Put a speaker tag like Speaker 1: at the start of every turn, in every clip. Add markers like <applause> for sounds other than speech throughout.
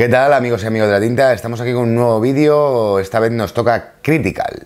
Speaker 1: ¿Qué tal amigos y amigos de la tinta? Estamos aquí con un nuevo vídeo, esta vez nos toca Critical.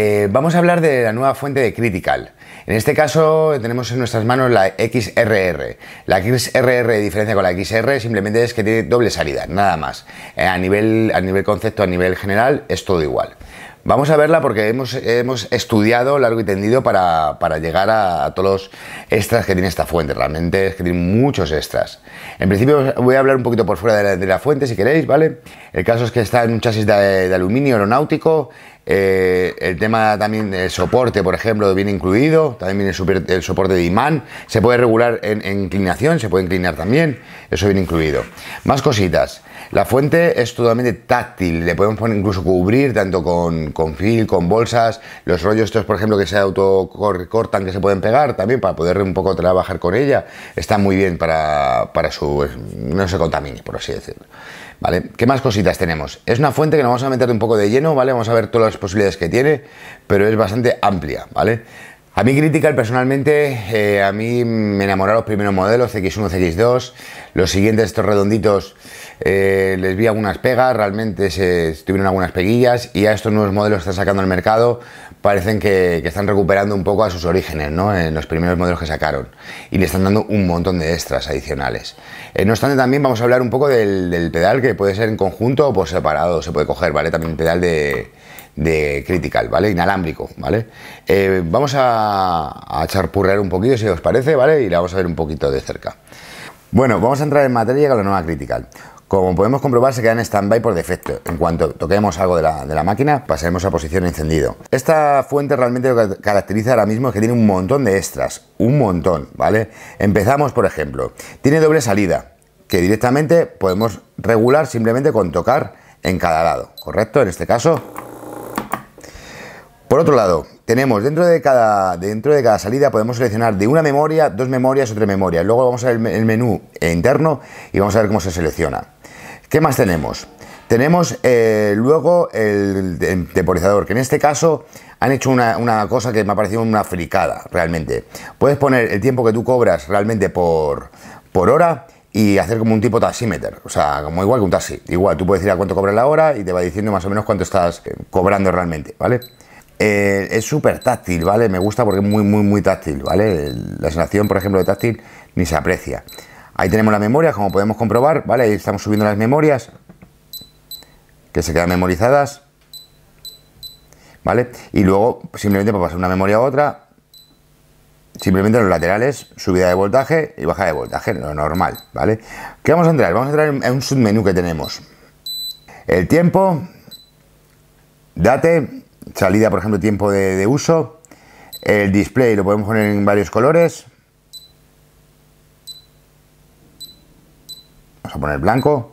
Speaker 1: Eh, vamos a hablar de la nueva fuente de Critical. En este caso tenemos en nuestras manos la XRR. La XRR, diferencia con la XR, simplemente es que tiene doble salida, nada más. Eh, a, nivel, a nivel concepto, a nivel general, es todo igual. Vamos a verla porque hemos, estudiado largo y tendido para, llegar a, todos los extras que tiene esta fuente. Realmente es que tiene muchos extras. En principio voy a hablar un poquito por fuera de la, fuente si queréis, ¿vale? El caso es que está en un chasis de, de aluminio aeronáutico, eh, el tema también del soporte, por ejemplo, viene incluido. También viene el, soporte de imán. Se puede regular en, inclinación, se puede inclinar también. Eso viene incluido. Más cositas. La fuente es totalmente táctil. Le podemos poner incluso cubrir tanto con, con fil, con bolsas. Los rollos estos, por ejemplo, que se autocortan, que se pueden pegar también para poder un poco trabajar con ella. Está muy bien para, para su... no se contamine, por así decirlo. ¿Qué más cositas tenemos? Es una fuente que nos vamos a meter un poco de lleno, ¿vale? Vamos a ver todas las posibilidades que tiene, pero es bastante amplia, ¿vale? A mí Critical personalmente, eh, a mí me enamoraron los primeros modelos, CX1, CX2, los siguientes, estos redonditos, eh, les vi algunas pegas, realmente se tuvieron algunas peguillas y a estos nuevos modelos que están sacando al mercado parecen que, están recuperando un poco a sus orígenes, ¿no? En los primeros modelos que sacaron y le están dando un montón de extras adicionales. Eh, no obstante, también vamos a hablar un poco del, pedal que puede ser en conjunto o por separado, se puede coger, ¿vale? También el pedal de, Critical, ¿vale? Inalámbrico, ¿vale? Eh, vamos a, a charpurrear un poquito, si os parece, ¿vale? Y la vamos a ver un poquito de cerca. Bueno, vamos a entrar en materia con la nueva Critical. Como podemos comprobar, se queda en stand-by por defecto. En cuanto toquemos algo de la, máquina, pasaremos a posición encendido. Esta fuente realmente lo que caracteriza ahora mismo es que tiene un montón de extras. Un montón, ¿vale? Empezamos, por ejemplo. Tiene doble salida, que directamente podemos regular simplemente con tocar en cada lado, ¿correcto? En este caso. Por otro lado, tenemos dentro de cada dentro de cada salida podemos seleccionar de una memoria, dos memorias o tres memorias. Luego vamos a ver el menú interno y vamos a ver cómo se selecciona. ¿Qué más tenemos? Tenemos eh, luego el temporizador, que en este caso han hecho una, cosa que me ha parecido una fricada, realmente. Puedes poner el tiempo que tú cobras realmente por, hora y hacer como un tipo taxímetro, o sea, como igual que un taxi. Igual, tú puedes decir a cuánto cobras la hora y te va diciendo más o menos cuánto estás eh, cobrando realmente, ¿vale? Eh, es súper táctil, ¿vale? Me gusta porque es muy, muy, muy táctil, ¿vale? La sensación, por ejemplo, de táctil ni se aprecia. Ahí tenemos la memoria, como podemos comprobar, ¿vale? Ahí estamos subiendo las memorias que se quedan memorizadas, ¿vale? Y luego, simplemente para pues, pasar una memoria a otra, simplemente los laterales, subida de voltaje y baja de voltaje, lo normal, ¿vale? ¿Qué vamos a entrar? Vamos a entrar en un submenú que tenemos. El tiempo, date, salida, por ejemplo, tiempo de uso, el display lo podemos poner en varios colores, Vamos a poner blanco.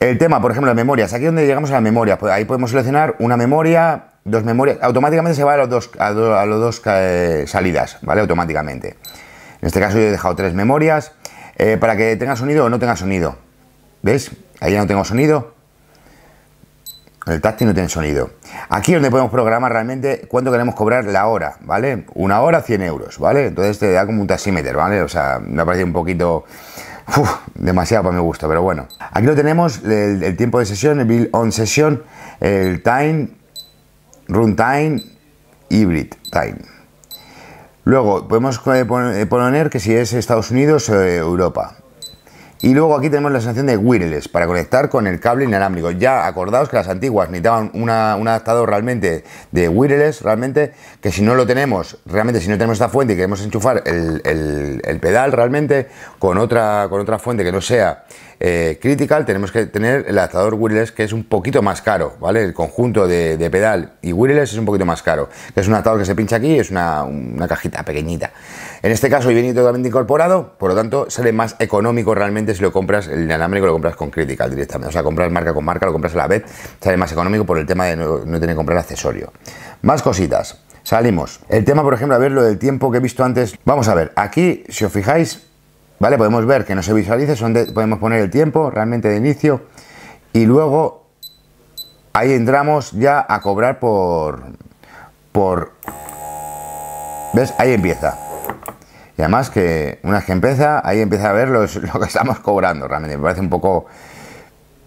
Speaker 1: El tema, por ejemplo, las memorias. Aquí es donde llegamos a la memoria. Pues ahí podemos seleccionar una memoria, dos memorias. Automáticamente se va a los dos, a dos eh, salidas, ¿vale? Automáticamente. En este caso yo he dejado tres memorias eh, para que tenga sonido o no tenga sonido. ves Ahí ya no tengo sonido. El táctil no tiene sonido. Aquí es donde podemos programar realmente cuánto queremos cobrar la hora, ¿vale? Una hora, 100 euros, ¿vale? Entonces te da como un taxímetro, ¿vale? O sea, me ha parecido un poquito... demasiado para mi gusto, pero bueno. Aquí lo tenemos, el, tiempo de sesión, el bill on sesión, el time, run time, hybrid time. Luego, podemos eh, eh, poner que si es Estados Unidos o eh, Europa. Y luego aquí tenemos la sensación de wireless para conectar con el cable inalámbrico. Ya acordaos que las antiguas necesitaban un adaptador realmente de wireless, realmente, que si no lo tenemos, realmente si no tenemos esta fuente y queremos enchufar el, pedal realmente con otra, con otra fuente que no sea eh, critical, tenemos que tener el adaptador wireless que es un poquito más caro, ¿vale? El conjunto de, pedal y wireless es un poquito más caro. es un adaptador que se pincha aquí, es una cajita pequeñita. En este caso viene totalmente incorporado, por lo tanto sale más económico realmente si lo compras el inalámbrico, lo compras con Critical directamente. O sea, compras marca con marca, lo compras a la vez, sale más económico por el tema de no, tener que comprar accesorio. Más cositas. Salimos. El tema, por ejemplo, a ver lo del tiempo que he visto antes. Vamos a ver, aquí, si os fijáis, ¿vale? Podemos ver que no se visualice, son podemos poner el tiempo realmente de inicio y luego ahí entramos ya a cobrar por... por... ¿Ves? Ahí empieza. Y además que una vez que empieza, ahí empieza a ver los, <laughs> lo que estamos cobrando. Realmente me parece un poco...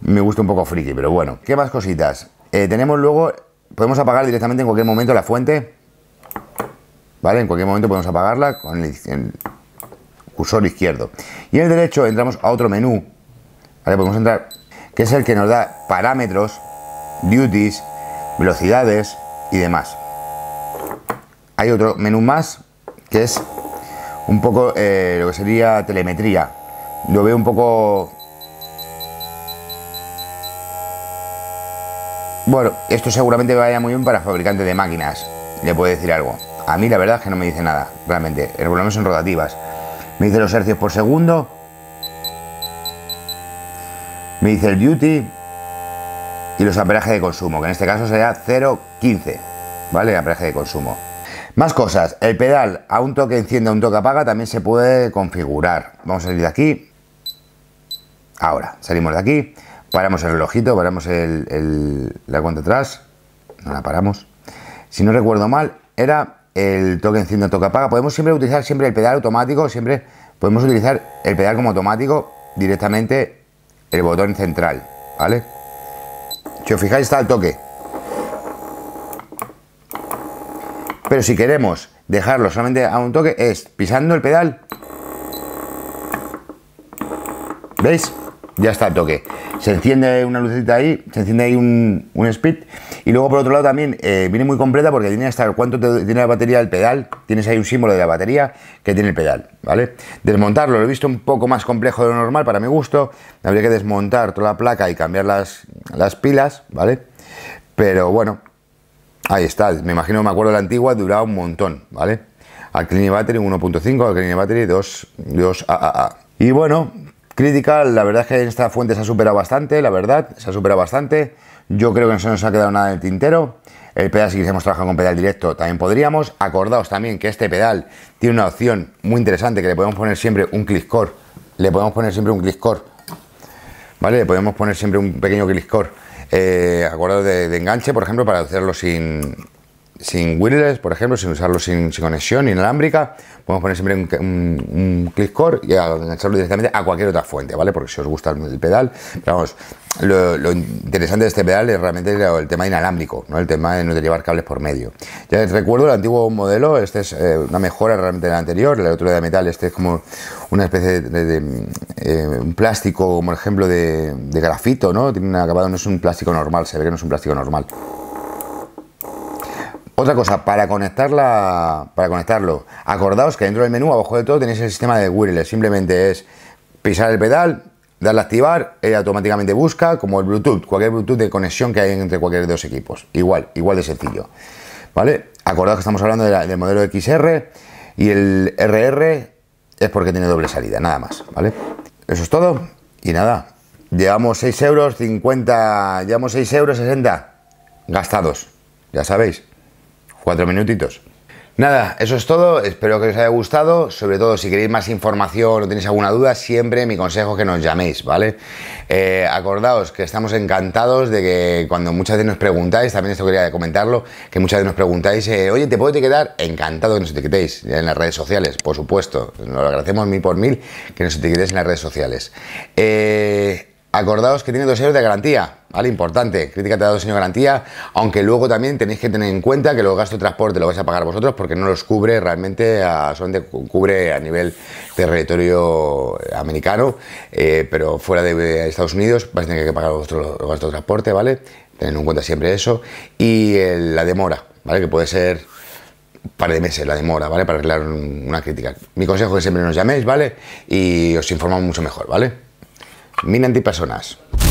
Speaker 1: Me gusta un poco friki, pero bueno. ¿Qué más cositas? Eh, tenemos luego... Podemos apagar directamente en cualquier momento la fuente. ¿Vale? En cualquier momento podemos apagarla con el, cursor izquierdo. Y en el derecho entramos a otro menú. ¿Vale? Podemos entrar... Que es el que nos da parámetros, duties, velocidades y demás. Hay otro menú más que es un poco eh, lo que sería telemetría. Lo veo un poco... Bueno, esto seguramente vaya muy bien para fabricantes de máquinas. Le puedo decir algo. A mí la verdad es que no me dice nada, realmente. El volumen son rotativas. Me dice los hercios por segundo. Me dice el duty. Y los amperajes de consumo, que en este caso será 0,15. ¿Vale? amperaje de consumo. Más cosas, el pedal a un toque enciende, a un toque apaga, también se puede configurar. Vamos a salir de aquí. Ahora, salimos de aquí, paramos el relojito, paramos el, la cuenta atrás, no la paramos. Si no recuerdo mal, era el toque enciende, toque apaga. Podemos siempre utilizar siempre el pedal automático, siempre podemos utilizar el pedal como automático directamente el botón central, ¿vale? Si os fijáis está el toque, Pero si queremos dejarlo solamente a un toque, es pisando el pedal. ¿Veis? Ya está a toque. Se enciende una lucecita ahí, se enciende ahí un, un speed. Y luego por otro lado también eh, viene muy completa porque tiene hasta cuánto tiene la batería el pedal. Tienes ahí un símbolo de la batería que tiene el pedal, ¿vale? Desmontarlo, lo he visto un poco más complejo de lo normal para mi gusto. Habría que desmontar toda la placa y cambiar las, las pilas, ¿vale? Pero bueno, Ahí está, me imagino, me acuerdo de la antigua, duraba un montón, ¿vale? al Clean Battery 1.5, al Clean Battery 2, 2 AAA. Y bueno, crítica, la verdad es que esta fuente se ha superado bastante, la verdad, se ha superado bastante. Yo creo que no se nos ha quedado nada en el tintero. El pedal, si quisiéramos trabajar con pedal directo, también podríamos. Acordaos también que este pedal tiene una opción muy interesante que le podemos poner siempre un click core. Le podemos poner siempre un click core. ¿Vale? Le podemos poner siempre un pequeño click core eh, de, enganche, por ejemplo, para hacerlo sin, sin wireless, por ejemplo, sin usarlo sin, conexión inalámbrica, podemos poner siempre un, un, core y engancharlo directamente a cualquier otra fuente, ¿vale? Porque si os gusta el pedal, vamos, lo, interesante de este pedal es realmente el, tema inalámbrico, ¿no? El tema de no llevar cables por medio. Ya les recuerdo el antiguo modelo, este es eh, una mejora realmente del anterior, el otro de metal, este es como una especie de, eh, un plástico, como ejemplo de, de grafito, ¿no? Tiene un acabado, no es un plástico normal, se ve que no es un plástico normal. Otra cosa, para, conectarla, para conectarlo, acordaos que dentro del menú, abajo de todo, tenéis el sistema de wireless. Simplemente es pisar el pedal, darle a activar, y automáticamente busca, como el Bluetooth, cualquier Bluetooth de conexión que hay entre cualquier de los equipos. Igual, igual de sencillo. ¿Vale? Acordaos que estamos hablando del modelo XR y el RR es porque tiene doble salida, nada más. ¿Vale? Eso es todo. Y nada, llevamos 6 euros 50, llevamos 6 euros 60 gastados, ya sabéis cuatro minutitos. Nada, eso es todo, espero que os haya gustado, sobre todo si queréis más información o tenéis alguna duda, siempre mi consejo es que nos llaméis, ¿vale? Eh, acordaos que estamos encantados de que cuando muchas veces nos preguntáis, también esto quería comentarlo, que muchas veces nos preguntáis, eh, oye, ¿te puedo quedar Encantado que nos etiquetéis en las redes sociales, por supuesto, nos lo agradecemos mil por mil que nos etiquetéis en las redes sociales. Eh, Acordaos que tiene dos años de garantía, ¿vale? Importante, crítica te da dos años de garantía, aunque luego también tenéis que tener en cuenta que los gastos de transporte los vais a pagar vosotros porque no los cubre realmente, a, solamente cubre a nivel territorio americano, eh, pero fuera de Estados Unidos vais a tener que pagar vosotros los gastos de transporte, ¿vale? Tened en cuenta siempre eso. Y la demora, ¿vale? Que puede ser par de meses la demora, ¿vale? Para arreglar una crítica. Mi consejo es que siempre nos llaméis, ¿vale? Y os informamos mucho mejor, ¿vale? Mina antipersonas.